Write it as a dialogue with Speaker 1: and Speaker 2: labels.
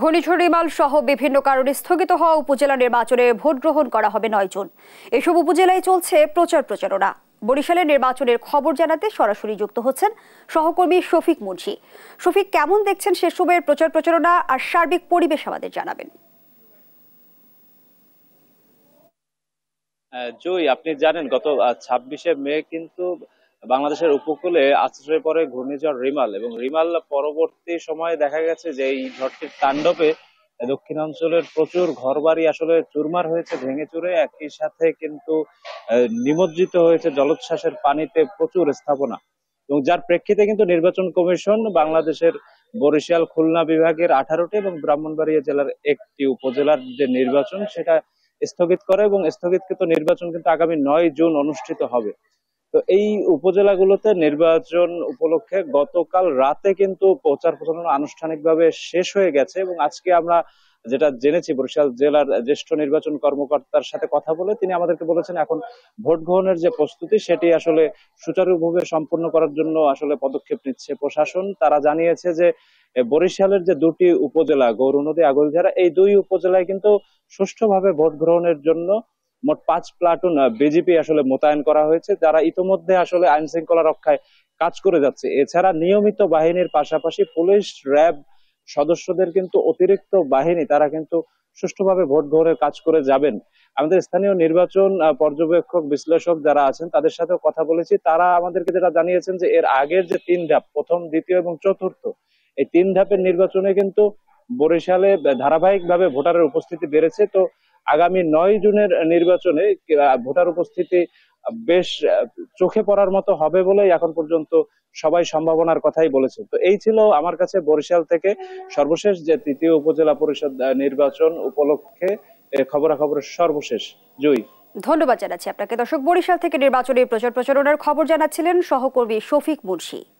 Speaker 1: ঘূর্ণিঝড় রিমাল সহ বিভিন্ন কারণে স্থগিত হওয়া উপজেলা নির্বাচনে ভোট গ্রহণ করা হবে নয় জন এসব উপজেলায় চলছে প্রচার প্রচারণা বরিশালের নির্বাচনের খবর জানাতে সরাসরি যুক্ত হচ্ছেন সহকর্মী শফিক মুন্সি শফিক কেমন দেখছেন সে সময়ের প্রচার প্রচারণা আর সার্বিক পরিবেশ আমাদের জানাবেন
Speaker 2: জয় আপনি জানেন গত ছাব্বিশে মে কিন্তু বাংলাদেশের উপকূলে আশ্রয় পরে ঘূর্ণিঝড় রিমাল এবং রিমাল পরবর্তী সময়ে দেখা গেছে যে এই ঝড়টির তাণ্ডবে দক্ষিণাঞ্চলের প্রচুর ঘরবাড়ি আসলে চুরমার হয়েছে ভেঙে চুরে একই সাথে কিন্তু নিমজ্জিত হয়েছে জলোচ্ছ্বাসের পানিতে প্রচুর স্থাপনা এবং যার প্রেক্ষিতে কিন্তু নির্বাচন কমিশন বাংলাদেশের বরিশাল খুলনা বিভাগের আঠারোটি এবং ব্রাহ্মণবাড়িয়া জেলার একটি উপজেলার যে নির্বাচন সেটা স্থগিত করে এবং স্থগিতকৃত নির্বাচন কিন্তু আগামী নয় জুন অনুষ্ঠিত হবে তো এই উপজেলাগুলোতে নির্বাচন উপলক্ষে গতকাল রাতে কিন্তু প্রচার প্রচারণা আনুষ্ঠানিকভাবে শেষ হয়ে গেছে এবং আজকে আমরা যেটা জেনেছি বরিশাল জেলার জ্যেষ্ঠ নির্বাচন কর্মকর্তার সাথে কথা বলে তিনি আমাদেরকে বলেছেন এখন ভোট গ্রহণের যে প্রস্তুতি সেটি আসলে সুচারুভাবে সম্পন্ন করার জন্য আসলে পদক্ষেপ নিচ্ছে প্রশাসন তারা জানিয়েছে যে বরিশালের যে দুটি উপজেলা গৌরনদী আগলঝাড়া এই দুই উপজেলায় কিন্তু সুষ্ঠুভাবে ভোট গ্রহণের জন্য মোট পাঁচ প্লাটুন বিজিপি আসলে মোতায়েন করা হয়েছে যারা ইতোমধ্যে আসলে আইন শৃঙ্খলা রক্ষায় কাজ করে যাচ্ছে এছাড়া নিয়মিত বাহিনীর পাশাপাশি পুলিশ র্যাব সদস্যদের কিন্তু অতিরিক্ত বাহিনী তারা কিন্তু সুষ্ঠুভাবে ভোট গ্রহণের কাজ করে যাবেন আমাদের স্থানীয় নির্বাচন পর্যবেক্ষক বিশ্লেষক যারা আছেন তাদের সাথে কথা বলেছি তারা আমাদেরকে যেটা জানিয়েছেন যে এর আগের যে তিন ধাপ প্রথম দ্বিতীয় এবং চতুর্থ এই তিন ধাপের নির্বাচনে কিন্তু বরিশালে ধারাবাহিকভাবে ভোটারের উপস্থিতি বেড়েছে তো আগামী নয় জুনের নির্বাচনে ভোটার উপস্থিতি বেশ চোখে পড়ার মতো হবে বলেই এখন পর্যন্ত সবাই সম্ভাবনার কথাই বলেছে তো এই ছিল আমার কাছে বরিশাল থেকে সর্বশেষ যে তৃতীয় উপজেলা পরিষদ নির্বাচন উপলক্ষে খবরাখবর সর্বশেষ জয়ী
Speaker 1: ধন্যবাদ জানাচ্ছি আপনাকে দর্শক বরিশাল থেকে নির্বাচনী প্রচার প্রচারণার খবর জানাচ্ছিলেন সহকর্মী শফিক মুন্সী